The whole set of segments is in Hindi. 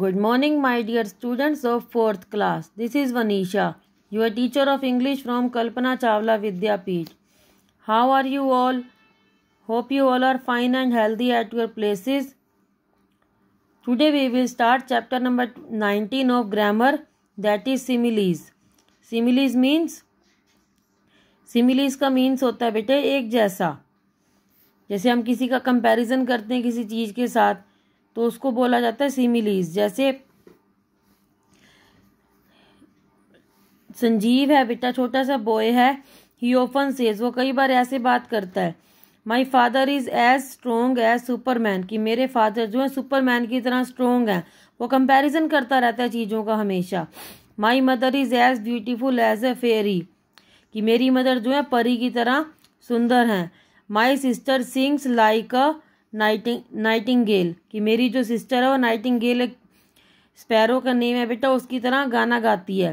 good morning my dear students of fourth class this is Vanisha your teacher of English from Kalpana Chawla Vidyapeeth how are you all hope you all are fine and healthy at your places today we will start chapter number nineteen of grammar that is similes similes means similes का मीन्स होता है बेटे एक जैसा जैसे हम किसी का कंपेरिजन करते हैं किसी चीज के साथ तो उसको बोला जाता है सिमिलीज जैसे संजीव है बेटा छोटा सा बॉय है ही ओपन सेज वो कई बार ऐसे बात करता है my father is as strong as Superman कि मेरे फादर जो है सुपरमैन की तरह स्ट्रोंग है वो कंपेरिजन करता रहता है चीज़ों का हमेशा my mother is as beautiful as a fairy कि मेरी मदर जो है परी की तरह सुंदर हैं my sister sings like a nighting nightingale कि मेरी जो सिस्टर है वो नाइटिंगेल एक स्पैरो का नेम है बेटा उसकी तरह गाना गाती है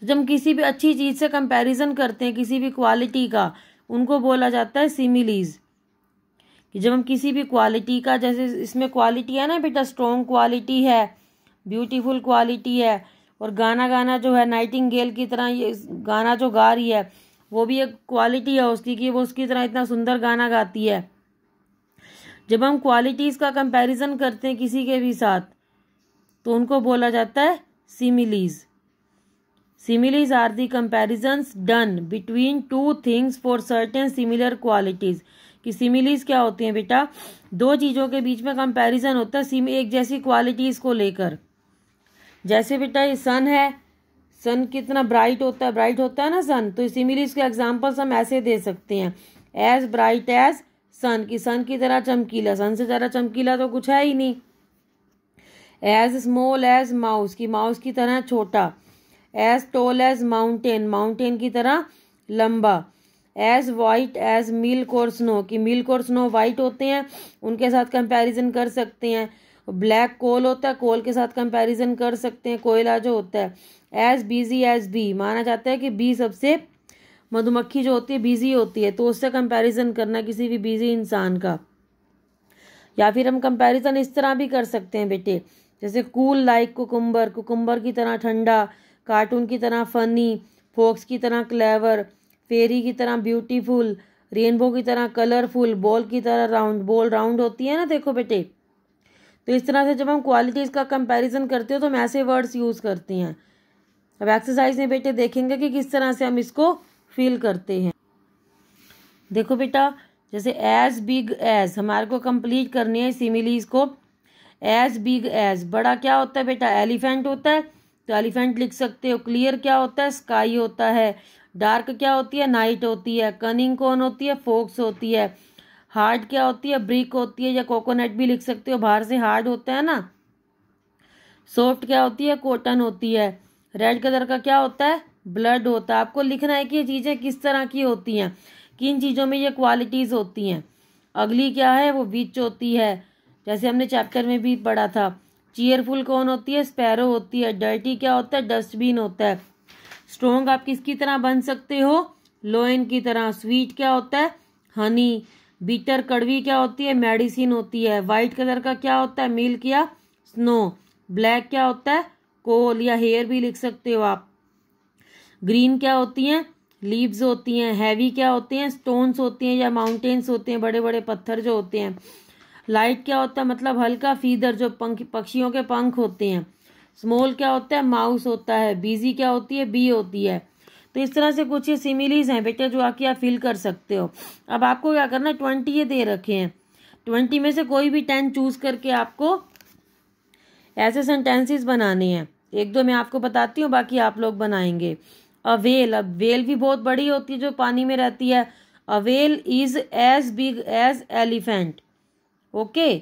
तो जब किसी भी अच्छी चीज़ से कंपैरिजन करते हैं किसी भी क्वालिटी का उनको बोला जाता है सिमिलीज कि जब हम किसी भी क्वालिटी का जैसे इसमें क्वालिटी है ना बेटा स्ट्रॉन्ग क्वालिटी है ब्यूटीफुल क्वालिटी है और गाना गाना जो है गेल की तरह ये गाना जो गा रही है वो भी एक क्वालिटी है उसकी कि वो उसकी तरह इतना सुंदर गाना गाती है जब हम क्वालिटीज़ का कंपैरिजन करते हैं किसी के भी साथ तो उनको बोला जाता है similes similes are the comparisons done between two things for certain similar qualities कि सिमिलीज क्या होती हैं बेटा दो चीज़ों के बीच में कंपैरिजन होता है सिम एक जैसी क्वालिटीज़ को लेकर जैसे बेटा ये सन है सन कितना ब्राइट होता है ब्राइट होता है ना सन तो सिमिलीज के एग्जांपल्स हम ऐसे दे सकते हैं एज ब्राइट एज सन की सन की तरह चमकीला सन से ज़रा चमकीला तो कुछ है ही नहीं एज स्मॉल एज माउस की माउस की तरह छोटा as tall as mountain mountain की तरह लंबा एज वाइट एज मिल्क और स्नो की मिल्क और स्नो वाइट होते हैं उनके साथ कंपैरिजन कर सकते हैं ब्लैक कोल होता है कोल के साथ कंपैरिजन कर सकते हैं कोयला जो होता है एज बिजी एज बी माना जाता है कि बी सबसे मधुमक्खी जो होती है बिज़ी होती है तो उससे कंपैरिजन करना किसी भी बिज़ी इंसान का या फिर हम कंपैरिजन इस तरह भी कर सकते हैं बेटे जैसे कूल लाइक कुकुम्बर कुकुम्बर की तरह ठंडा कार्टून की तरह फ़नी फोक्स की तरह क्लेवर फेरी की तरह ब्यूटीफुल रेनबो की तरह कलरफुल बॉल की तरह राउंड बॉल राउंड होती है ना देखो बेटे तो इस तरह से जब हम क्वालिटीज़ का कंपैरिजन करते हो तो हम ऐसे वर्ड्स यूज़ करते हैं अब एक्सरसाइज में बेटे देखेंगे कि किस तरह से हम इसको फील करते हैं देखो बेटा जैसे एज बिग एज हमारे को कंप्लीट करनी है सिमिलीज को एज बिग एज बड़ा क्या होता है बेटा एलिफेंट होता है तो एलिफेंट लिख सकते हो क्लियर क्या होता है स्काई होता है डार्क क्या होती है नाइट होती है कनिंग कौन होती है फोक्स होती है हार्ड क्या होती है ब्रिक होती है या कोकोनट भी लिख सकते हो बाहर से हार्ड होता है ना सॉफ्ट क्या होती है कॉटन होती है रेड कलर का क्या होता है ब्लड होता है आपको लिखना है कि ये चीज़ें किस तरह की होती हैं किन चीज़ों में ये क्वालिटीज़ होती हैं अगली क्या है वो बीच होती है जैसे हमने चैप्टर में भी पढ़ा था चीयरफुल कौन होती है स्पैरो होती है डर्टी क्या होता है डस्टबिन होता है स्ट्रोंग आप किसकी तरह बन सकते हो लोइन की तरह स्वीट क्या होता है हनी बीटर कड़वी क्या होती है मेडिसिन होती है वाइट कलर का क्या होता है मिल्क या स्नो ब्लैक क्या होता है कोल या हेयर भी लिख सकते हो आप ग्रीन क्या होती हैं लीव्स होती हैं हैवी क्या होते हैं स्टोन्स होती हैं या माउंटेन्स होते हैं बड़े बड़े पत्थर जो होते हैं लाइट क्या होता है मतलब हल्का फीदर जो पंख पक्षियों के पंख होते हैं स्मॉल क्या होता है माउस होता है बीजी क्या होती है बी होती है तो इस तरह से कुछ ये सिमिलीज हैं बेटा जो आके आप फिल कर सकते हो अब आपको क्या करना है ट्वेंटी ये दे रखे हैं ट्वेंटी में से कोई भी टेन चूज करके आपको ऐसे सेंटेंसेस बनाने हैं एक दो मैं आपको बताती हूँ बाकी आप लोग बनाएंगे अवेल अब वेल भी बहुत बड़ी होती है जो पानी में रहती है a whale is as big as elephant okay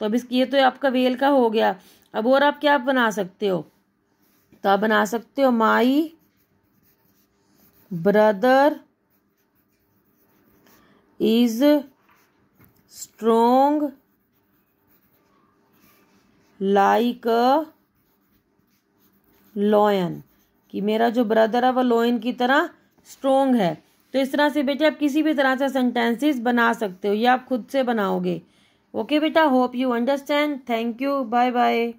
तो अब इसकी ये तो आपका वेल का हो गया अब और आप क्या बना सकते हो तो आप बना सकते हो my brother is strong like a lion कि मेरा जो ब्रदर है वो लोइन की तरह स्ट्रोंग है तो इस तरह से बेटे आप किसी भी तरह से सेंटेंसेस बना सकते हो या आप खुद से बनाओगे ओके बेटा hope you understand thank you bye bye